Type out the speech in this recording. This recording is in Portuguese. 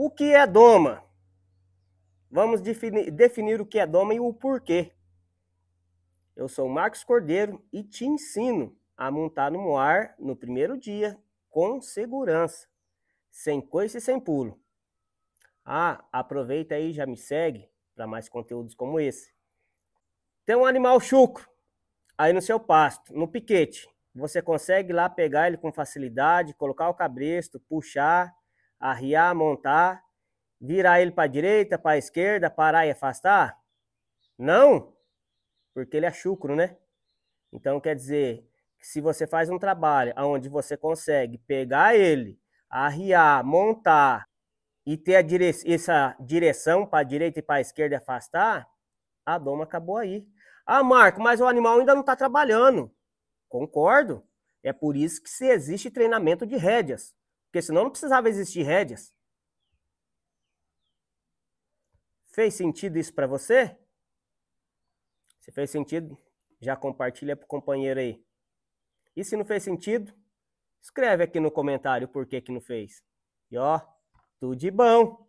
O que é doma? Vamos definir, definir o que é doma e o porquê. Eu sou Marcos Cordeiro e te ensino a montar no moar no primeiro dia com segurança, sem coice e sem pulo. Ah, aproveita aí e já me segue para mais conteúdos como esse. Tem um animal chucro aí no seu pasto, no piquete. Você consegue lá pegar ele com facilidade, colocar o cabresto, puxar arriar, montar, virar ele para a direita, para a esquerda, parar e afastar? Não, porque ele é chucro, né? Então quer dizer que se você faz um trabalho onde você consegue pegar ele, arriar, montar e ter dire essa direção para a direita e para a esquerda e afastar, a doma acabou aí. Ah, Marco, mas o animal ainda não está trabalhando. Concordo. É por isso que se existe treinamento de rédeas. Porque senão não precisava existir rédeas. Fez sentido isso para você? Se fez sentido, já compartilha pro companheiro aí. E se não fez sentido, escreve aqui no comentário por que que não fez. E ó, tudo de bom.